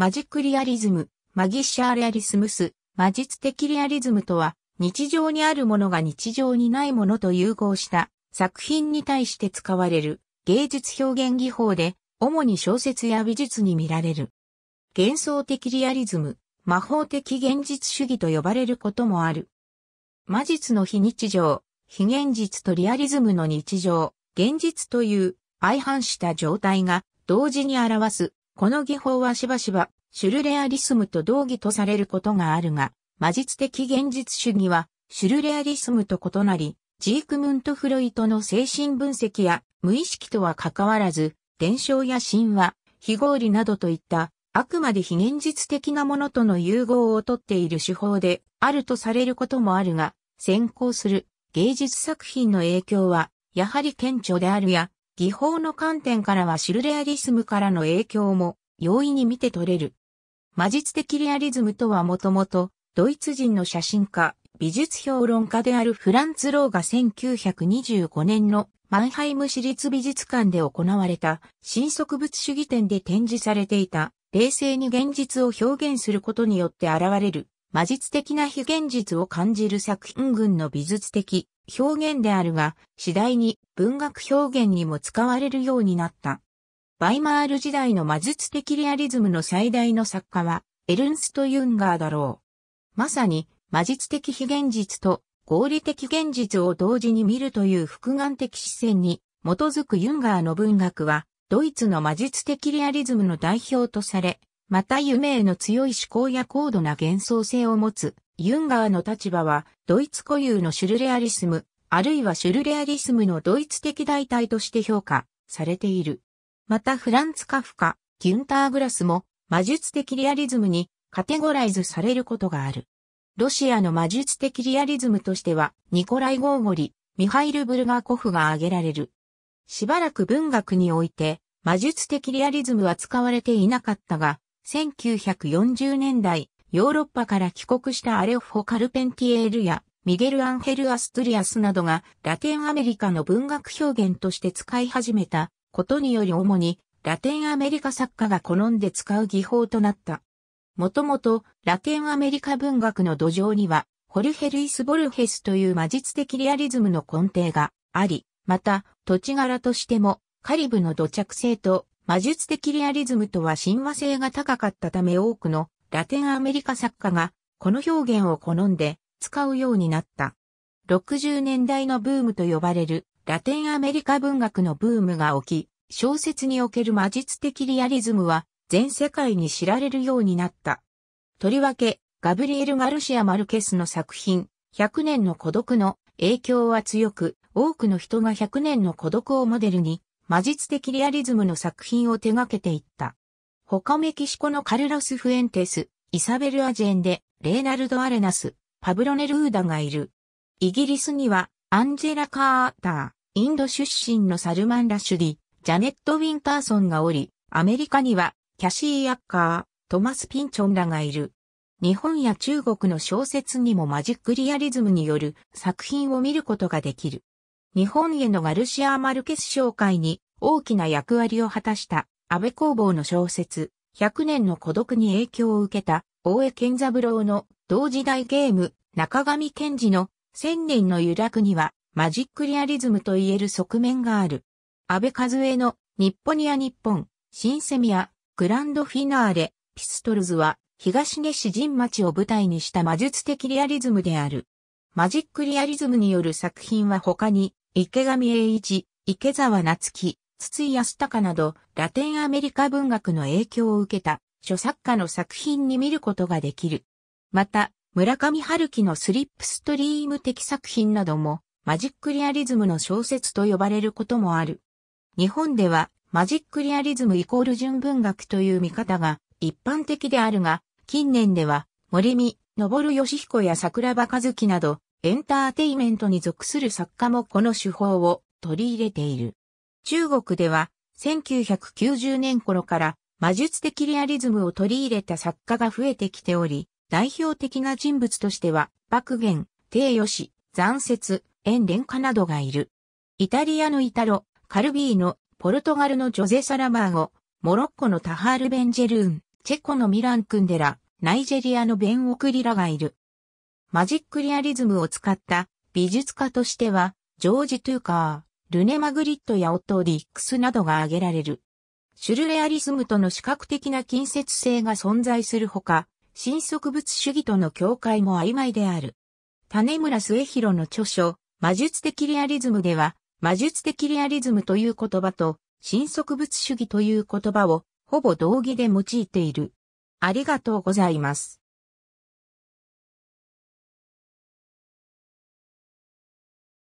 マジックリアリズム、マギッシャーリアリスムス、魔術的リアリズムとは、日常にあるものが日常にないものと融合した作品に対して使われる芸術表現技法で、主に小説や美術に見られる。幻想的リアリズム、魔法的現実主義と呼ばれることもある。魔術の非日常、非現実とリアリズムの日常、現実という相反した状態が同時に表すこの技法はしばしば、シュルレアリスムと同義とされることがあるが、魔術的現実主義は、シュルレアリスムと異なり、ジークムント・フロイトの精神分析や無意識とは関わらず、伝承や神話、非合理などといった、あくまで非現実的なものとの融合をとっている手法であるとされることもあるが、先行する芸術作品の影響は、やはり顕著であるや、技法の観点からはシルレアリスムからの影響も容易に見て取れる。魔術的レアリズムとはもともと、ドイツ人の写真家、美術評論家であるフランツ・ローが1925年のマンハイム市立美術館で行われた新植物主義展で展示されていた冷静に現実を表現することによって現れる魔術的な非現実を感じる作品群の美術的表現であるが、次第に文学表現にも使われるようになった。バイマール時代の魔術的リアリズムの最大の作家は、エルンスト・ユンガーだろう。まさに、魔術的非現実と合理的現実を同時に見るという複眼的視線に基づくユンガーの文学は、ドイツの魔術的リアリズムの代表とされ、また夢への強い思考や高度な幻想性を持つユンガーの立場は、ドイツ固有のシュルレアリスム、あるいはシュルレアリスムのドイツ的代替として評価されている。またフランツ・カフカ、ギュンター・グラスも魔術的リアリズムにカテゴライズされることがある。ロシアの魔術的リアリズムとしては、ニコライ・ゴーゴリ、ミハイル・ブルガーコフが挙げられる。しばらく文学において、魔術的リアリズムは使われていなかったが、1940年代、ヨーロッパから帰国したアレフォ・カルペンティエールやミゲル・アンヘル・アストリアスなどがラテンアメリカの文学表現として使い始めたことにより主にラテンアメリカ作家が好んで使う技法となった。もともとラテンアメリカ文学の土壌にはホルヘルイス・ボルヘスという魔術的リアリズムの根底があり、また土地柄としてもカリブの土着性と魔術的リアリズムとは神話性が高かったため多くのラテンアメリカ作家がこの表現を好んで使うようになった。60年代のブームと呼ばれるラテンアメリカ文学のブームが起き、小説における魔術的リアリズムは全世界に知られるようになった。とりわけ、ガブリエル・ガルシア・マルケスの作品、100年の孤独の影響は強く、多くの人が100年の孤独をモデルに、魔術的リアリズムの作品を手掛けていった。他メキシコのカルロス・フエンテス、イサベル・アジェンデ、レーナルド・アレナス、パブロネル・ーダがいる。イギリスには、アンジェラ・カーター、インド出身のサルマン・ラシュディ、ジャネット・ウィンターソンがおり、アメリカには、キャシー・アッカー、トマス・ピンチョンらがいる。日本や中国の小説にもマジックリアリズムによる作品を見ることができる。日本へのガルシア・マルケス紹介に大きな役割を果たした安倍工房の小説、100年の孤独に影響を受けた、大江健三郎の同時代ゲーム、中上健二の千年の揺らくには、マジックリアリズムと言える側面がある。安倍和恵の日本ニア日本、新セミア、グランドフィナーレ、ピストルズは、東根市人町を舞台にした魔術的リアリズムである。マジックリアリズムによる作品は他に、池上栄一、池沢夏樹、筒井康隆など、ラテンアメリカ文学の影響を受けた、著作家の作品に見ることができる。また、村上春樹のスリップストリーム的作品なども、マジックリアリズムの小説と呼ばれることもある。日本では、マジックリアリズムイコール純文学という見方が一般的であるが、近年では、森見、昇義彦や桜庭和樹など、エンターテイメントに属する作家もこの手法を取り入れている。中国では1990年頃から魔術的リアリズムを取り入れた作家が増えてきており、代表的な人物としては、爆言、低義、残雪、遠連歌などがいる。イタリアのイタロ、カルビーノ、ポルトガルのジョゼ・サラマーゴ、モロッコのタハール・ベンジェルーン、チェコのミラン・クンデラ、ナイジェリアのベン・オクリラがいる。マジックリアリズムを使った美術家としては、ジョージ・トゥーカー、ルネ・マグリットやオットー・ディックスなどが挙げられる。シュルレアリスムとの視覚的な近接性が存在するほか、新植物主義との境界も曖昧である。種村末広の著書、魔術的レアリズムでは、魔術的レアリズムという言葉と、新植物主義という言葉を、ほぼ同義で用いている。ありがとうございます。